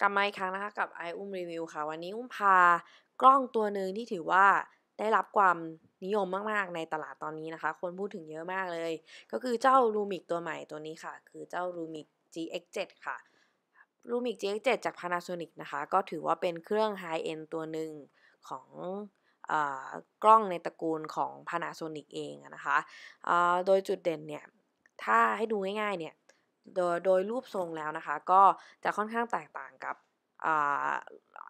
กลับมาอีกครั้งนะคะกับไออุ้มรีวิวค่ะวันนี้อุ้มพากล้องตัวหนึ่งที่ถือว่าได้รับความนิยมมากๆในตลาดตอนนี้นะคะ คนพูดถึงเยอะมากเลย ก็คือเจ้า l ู m i กตัวใหม่ตัวนี้ค่ะ คือเจ้า l ู m i ก GX7 ค่ะ l ู m i ก GX7 จาก Panasonic นะคะ ก็ถือว่าเป็นเครื่อง High End ตัวหนึ่งของกล้องในตระกูลของ Panasonic เองนะคะโดยจุดเด่นเนี่ย ถ้าให้ดูง่ายๆเนี่ยโดยโดยรูปทรงแล้วนะคะก็จะค่อนข้างแตกต่างกับ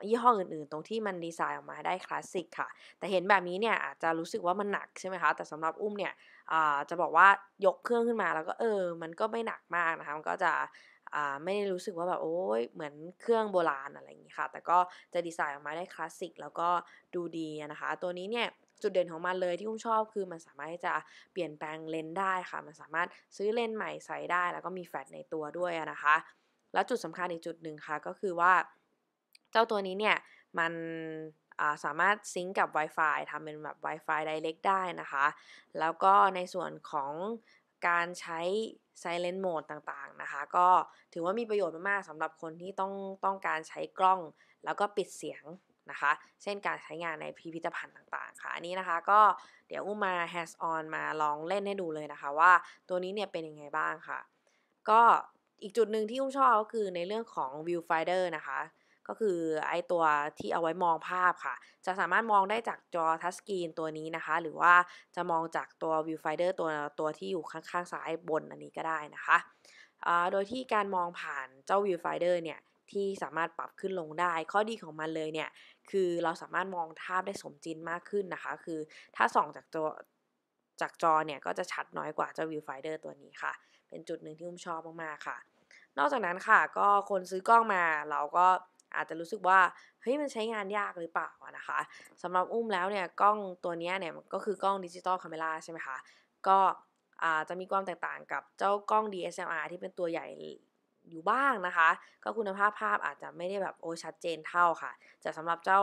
ยี่ห้ออื่น ๆ ตรงที่มันดีไซน์ออกมาได้คลาสสิกค่ะแต่เห็นแบบนี้เนี่ยอาจจะรู้สึกว่ามันหนักใช่ไหมคะแต่สำหรับอุ้มเนี่ยจะบอกว่ายกเครื่องขึ้นมาแล้วก็เออมันก็ไม่หนักมากนะคะมันก็จะไม่ได้รู้สึกว่าแบบโอ้ยเหมือนเครื่องโบราณอะไรอย่างนี้ค่ะแต่ก็จะดีไซน์ออกมาได้คลาสสิกแล้วก็ดูดีนะคะ ตัวนี้เนี่ยจุดเด่นของมันเลยที่อุ้มชอบคือมันสามารถจะเปลี่ยนแปลงเลนได้ค่ะมันสามารถซื้อเลนใหม่ใส่ได้แล้วก็มีแฟลชในตัวด้วยนะคะแล้วจุดสำคัญอีกจุดหนึ่งค่ะ ก็คือว่า เจ้าตัวนี้เนี่ยมันสามารถซิงกับ Wi-Fi ทำเป็นแบบ Wi-Fi ไดเรกได้นะคะแล้วก็ในส่วนของการใช้ Silent Mode ต่างๆนะคะก็ถือว่ามีประโยชน์มากๆสำหรับคนที่ต้องต้องการใช้กล้องแล้วก็ปิดเสียงนะคะเช่นการใช้งานในพิพิธภัณฑ์ต่างๆค่ะอันนี้นะคะก็เดี๋ยวอุ้มมา h a s on มาลองเล่นให้ดูเลยนะคะ ว่าตัวนี้เนี่ยเป็นยังไงบ้างค่ะก็อีกจุดหนึ่งที่อุ้มชอบก็คือในเรื่องของ viewfinder นะคะก็คือไอตัวที่เอาไว้มองภาพค่ะ จะสามารถมองได้จากจอทัชสกรีนตัวนี้นะคะหรือว่าจะมองจากตัว viewfinder ตัวตัวที่อยู่ข้างๆซ้ายบนอันนี้ก็ได้นะคะโดยที่การมองผ่านเจ้า viewfinder เนี่ยที่สามารถปรับขึ้นลงได้ข้อดีของมันเลยเนี่ย คือเราสามารถมองภาพได้สมจริงมากขึ้นนะคะ คือถ้าส่องจากจอจากจอเนี่ย ก็จะชัดน้อยกว่าเจ้าวิวไฟเดอร์ตัวนี้ค่ะ เป็นจุดหนึ่งที่อุ้มชอบมากๆค่ะ นอกจากนั้นค่ะก็คนซื้อกล้องมาเราก็อาจจะรู้สึกว่า เฮ้ยมันใช้งานยากหรือเปล่านะคะสำหรับอุ้มแล้วเนี่ย กล้องตัวนี้เนี่ยก็คือกล้องดิจิตอลคาเมราใช่ไหมคะก็จะมีความแตกต่างกับเจ้ากล้อง DSLR ที่เป็นตัวใหญ่อยู่บ้างนะคะ ก็คุณภาพภาพอาจจะไม่ได้แบบโอชัดเจนเท่าค่ะแต่สำหรับเจ้า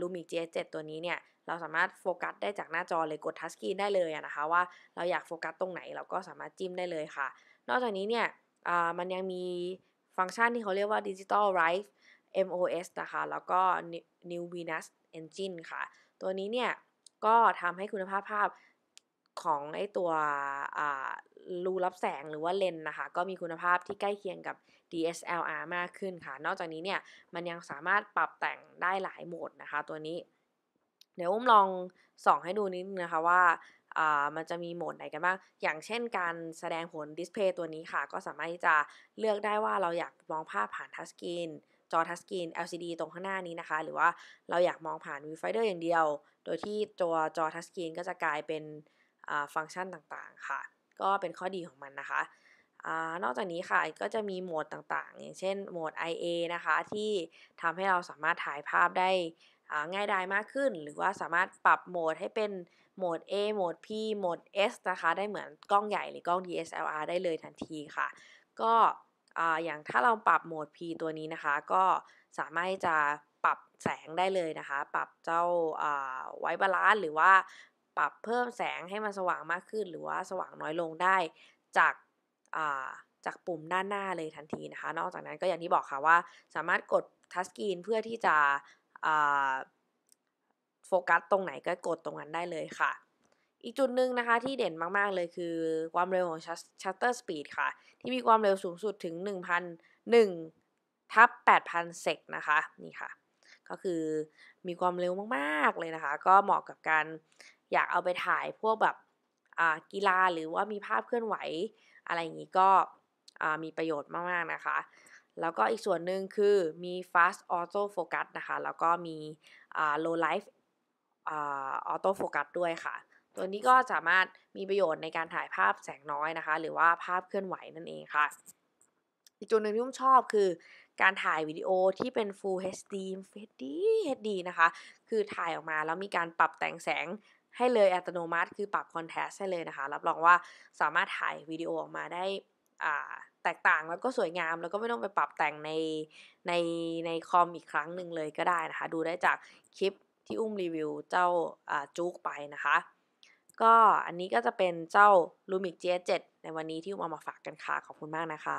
ลูมิก g จ7ตัวนี้เนี่ย เราสามารถโฟกัสได้จากหน้าจอเลยกดทัชสกรีนได้เลยนะคะ ว่าเราอยากโฟกัสตรงไหนเราก็สามารถจิ้มได้เลยค่ะ นอกจากนี้เนี่ยมันยังมีฟังก์ชันที่เขาเรียกว่า Digital Rife MOS นะคะ แล้วก็ New Venus Engine ค่ะ ตัวนี้เนี่ย ก็ทำให้คุณภาพภาพของไอตัวรูรับแสงหรือว่าเลนนะคะ ก็มีคุณภาพที่ใกล้เคียงกับ DSLR มากขึ้นค่ะนอกจากนี้เนี่ย มันยังสามารถปรับแต่งได้หลายโหมดนะคะ ตัวนี้ เดี๋ยวอุ้มลองส่องให้ดูนิดนึงนะคะว่ามันจะมีโหมดไหนกันบ้างอย่างเช่นการแสดงผลดิสเพย์ตัวนี้ค่ะ ก็สามารถที่จะเลือกได้ว่าเราอยากมองภาพผ่านทัชสกรีนจอทัชสกรีน LCD ตรงข้างหน้านี้นะคะ หรือว่าเราอยากมองผ่านวิวไฟเดอร์อย่างเดียว โดยที่ตัวจอทัชสกรีนก็จะกลายเป็นฟังก์ชันต่างๆค่ะ ก็เป็นข้อดีของมันนะคะอนอกจากนี้ค่ะก็จะมีโหมดต่างๆ อย่างเช่นโหมด IA นะคะที่ทำให้เราสามารถถ่ายภาพได้ง่ายดายมากขึ้น หรือว่าสามารถปรับโหมดให้เป็นโหมด A โหมด P โหมด S นะคะได้เหมือนกล้องใหญ่หรือกล้อง DSLR ได้เลยทันทีค่ะ ก็อย่างถ้าเราปรับโหมด P ตัวนี้นะคะก็สามารถจะปรับแสงได้เลยนะคะปรับเจ้าไวบาลานหรือว่าปรับเพิ่มแสงให้มันสว่างมากขึ้น หรือว่าสว่างน้อยลงได้จากจากปุ่มด้านหน้าเลยทันทีนะคะ นอกจากนั้นก็อย่างที่บอกค่ะว่าสามารถกดทัชสกรีนเพื่อที่จะโฟกัสตรงไหนก็กดตรงนั้นได้เลยค่ะ อีกจุดหนึ่งนะคะที่เด่นมาก ๆ เลยคือความเร็วของชัตเตอร์สปีดค่ะ ที่มีความเร็วสูงสุดถึง 1,001ทับ8,000เซกนะคะ นี่ค่ะก็คือมีความเร็วมาก ๆเลยนะคะ ก็เหมาะกับการอยากเอาไปถ่ายพวกแบบกีฬาหรือว่ามีภาพเคลื่อนไหว อะไรอย่างนี้ก็มีประโยชน์มาก ๆ นะคะ แล้วก็อีกส่วนหนึ่งคือมี fast auto focus นะคะ แล้วก็มี low life auto focus ด้วยค่ะ ตัวนี้ก็สามารถมีประโยชน์ในการถ่ายภาพแสงน้อยนะคะ หรือว่าภาพเคลื่อนไหวนั่นเองค่ะ อีกจุดหนึ่งที่ผมชอบคือ การถ่ายวิดีโอที่เป็น Full HD HD HD นะคะคือถ่ายออกมาแล้วมีการปรับแต่งแสงให้เลย อัตโนมัติคือปรับคอนแทสให้เลยนะคะรับรองว่าสามารถถ่ายวิดีโอออกมาได้แตกต่างแล้วก็สวยงาม แล้วก็ไม่ต้องไปปรับแต่งในในในคอมอีกครั้งหนึ่งเลยก็ได้นะคะ ดูได้จากคลิปที่อุ้มรีวิวเจ้าจุกไปนะคะ ก็อันนี้ก็จะเป็นเจ้า Lumix GS7 ในวันนี้ที่อุ้มเอามาฝากกันค่ะ ขอบคุณมากนะคะ